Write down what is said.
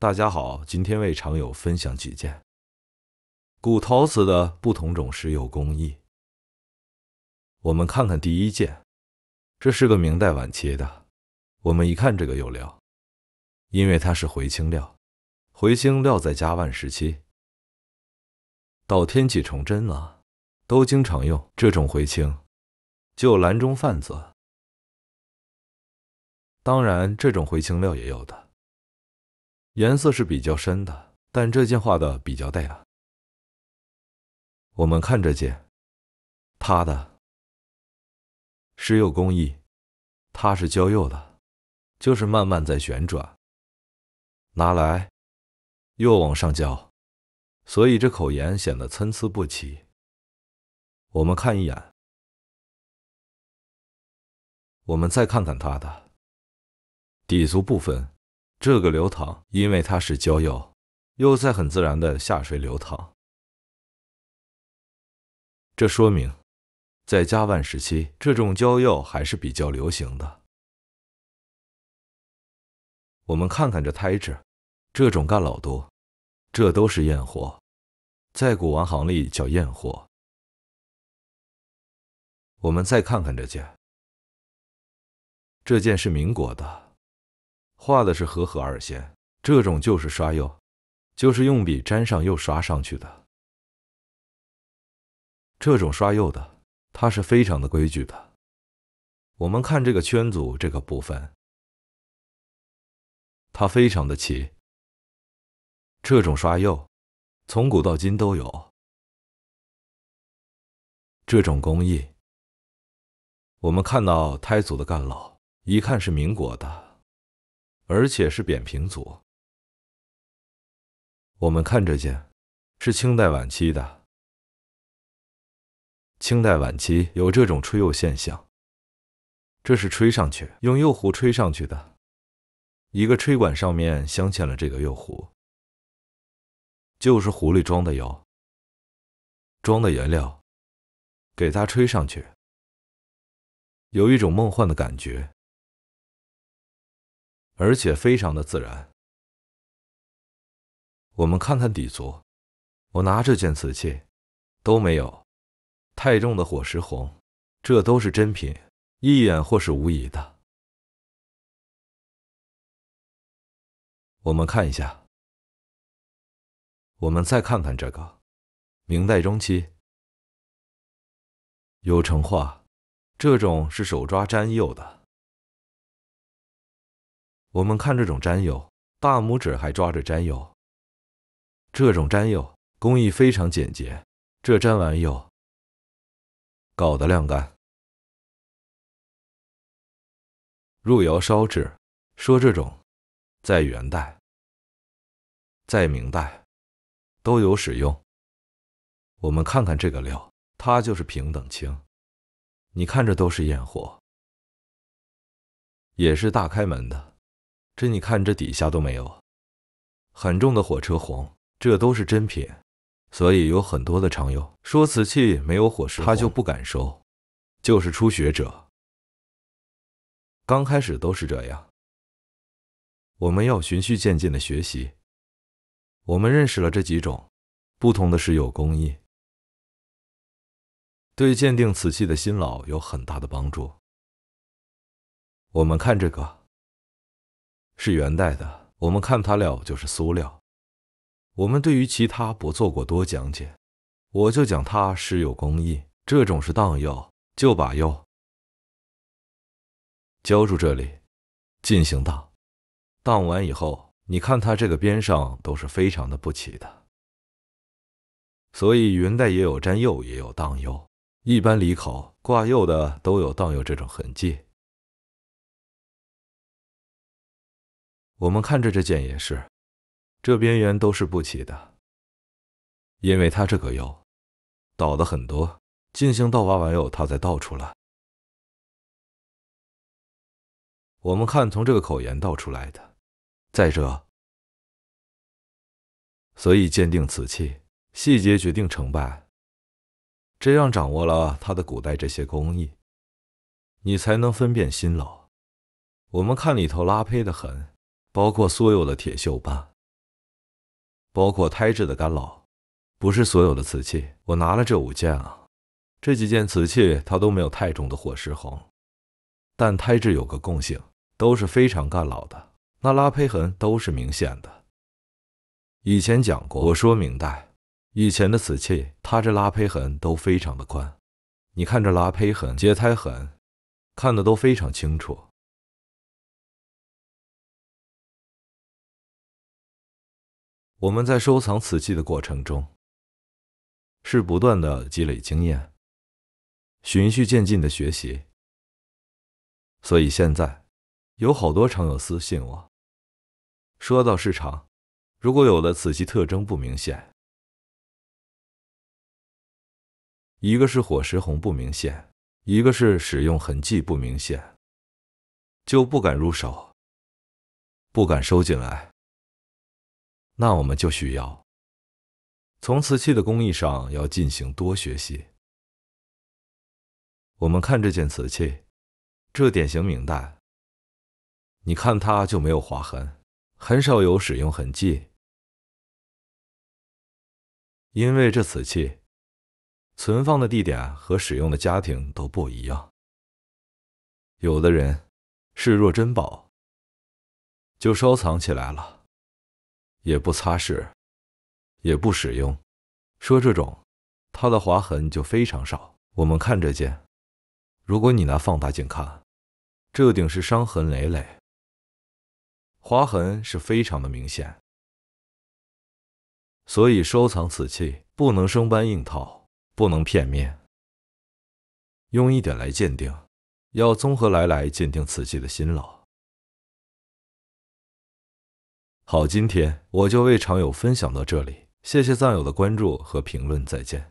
大家好，今天为常友分享几件古陶瓷的不同种石釉工艺。我们看看第一件，这是个明代晚期的。我们一看这个釉料，因为它是回青料，回青料在嘉万时期到天启崇祯啊，都经常用这种回青，就蓝中泛紫。当然，这种回青料也有的。颜色是比较深的，但这件画的比较淡。我们看这件，它的施釉工艺，它是浇釉的，就是慢慢在旋转，拿来又往上浇，所以这口沿显得参差不齐。我们看一眼，我们再看看它的底足部分。这个流淌，因为它是胶釉，又在很自然的下水流淌。这说明在嘉万时期，这种胶釉还是比较流行的。我们看看这胎质，这种干老多，这都是验货，在古玩行里叫验货。我们再看看这件，这件是民国的。画的是和合二线，这种就是刷釉，就是用笔沾上釉刷上去的。这种刷釉的，它是非常的规矩的。我们看这个圈组这个部分，它非常的齐。这种刷釉，从古到今都有这种工艺。我们看到胎组的干老，一看是民国的。而且是扁平足。我们看这件，是清代晚期的。清代晚期有这种吹釉现象，这是吹上去，用釉壶吹上去的。一个吹管上面镶嵌了这个釉壶，就是壶里装的釉，装的颜料，给它吹上去，有一种梦幻的感觉。而且非常的自然。我们看看底足，我拿这件瓷器，都没有太重的火石红，这都是真品，一眼或是无疑的。我们看一下，我们再看看这个，明代中期，有成化，这种是手抓粘釉的。我们看这种粘釉，大拇指还抓着粘釉。这种粘釉工艺非常简洁，这粘完釉，搞的晾干，入窑烧制。说这种，在元代、在明代都有使用。我们看看这个料，它就是平等青。你看着都是艳货，也是大开门的。这你看，这底下都没有，很重的火车红，这都是真品，所以有很多的常友说瓷器没有火石，他就不敢收，就是初学者，刚开始都是这样。我们要循序渐进的学习，我们认识了这几种，不同的是有工艺，对鉴定瓷器的新老有很大的帮助。我们看这个。是元代的，我们看它料就是苏料。我们对于其他不做过多讲解，我就讲它施釉工艺。这种是荡釉，就把釉浇筑这里进行荡。荡完以后，你看它这个边上都是非常的不齐的。所以元代也有粘釉，也有荡釉。一般离口挂釉的都有荡釉这种痕迹。我们看着这件也是，这边缘都是不齐的，因为它这个要倒的很多，进行倒挖完后它才倒出来。我们看从这个口沿倒出来的，再者，所以鉴定瓷器细节决定成败，这样掌握了他的古代这些工艺，你才能分辨新老。我们看里头拉胚的很。包括所有的铁锈斑，包括胎质的干老，不是所有的瓷器。我拿了这五件啊，这几件瓷器它都没有太重的火石红，但胎质有个共性，都是非常干老的，那拉胚痕都是明显的。以前讲过，我说明代以前的瓷器，它这拉胚痕都非常的宽，你看这拉胚痕、结胎痕，看的都非常清楚。我们在收藏瓷器的过程中，是不断的积累经验，循序渐进的学习。所以现在有好多常友私信我，说到市场，如果有的瓷器特征不明显，一个是火石红不明显，一个是使用痕迹不明显，就不敢入手，不敢收进来。那我们就需要从瓷器的工艺上要进行多学习。我们看这件瓷器，这典型明代。你看它就没有划痕，很少有使用痕迹，因为这瓷器存放的地点和使用的家庭都不一样。有的人视若珍宝，就收藏起来了。也不擦拭，也不使用，说这种，它的划痕就非常少。我们看这件，如果你拿放大镜看，这顶是伤痕累累，划痕是非常的明显。所以收藏瓷器不能生搬硬套，不能片面，用一点来鉴定，要综合来来鉴定瓷器的新老。好，今天我就为藏友分享到这里。谢谢藏友的关注和评论，再见。